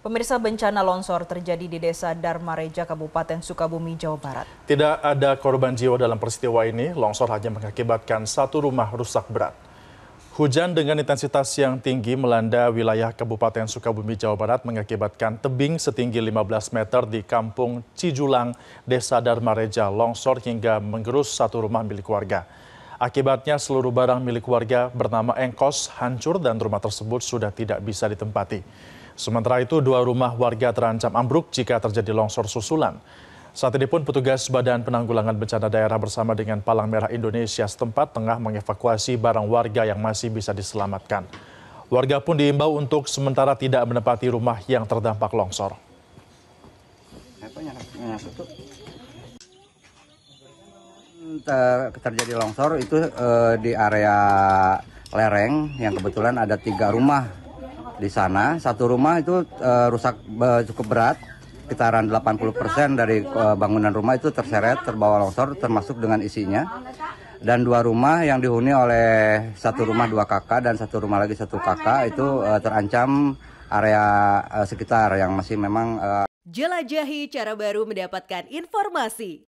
Pemirsa bencana longsor terjadi di Desa Darmareja, Kabupaten Sukabumi, Jawa Barat. Tidak ada korban jiwa dalam peristiwa ini, longsor hanya mengakibatkan satu rumah rusak berat. Hujan dengan intensitas yang tinggi melanda wilayah Kabupaten Sukabumi, Jawa Barat mengakibatkan tebing setinggi 15 meter di kampung Cijulang, Desa Darmareja longsor hingga menggerus satu rumah milik warga. Akibatnya seluruh barang milik warga bernama Engkos hancur dan rumah tersebut sudah tidak bisa ditempati. Sementara itu dua rumah warga terancam ambruk jika terjadi longsor susulan. Saat ini pun petugas Badan Penanggulangan Bencana Daerah bersama dengan Palang Merah Indonesia setempat tengah mengevakuasi barang warga yang masih bisa diselamatkan. Warga pun diimbau untuk sementara tidak menempati rumah yang terdampak longsor ter terjadi longsor itu uh, di area lereng yang kebetulan ada tiga rumah di sana. Satu rumah itu uh, rusak uh, cukup berat, sekitaran 80% dari uh, bangunan rumah itu terseret terbawa longsor termasuk dengan isinya. Dan dua rumah yang dihuni oleh satu rumah dua kakak dan satu rumah lagi satu kakak itu uh, terancam area uh, sekitar yang masih memang Uh, Jelajahi cara baru mendapatkan informasi.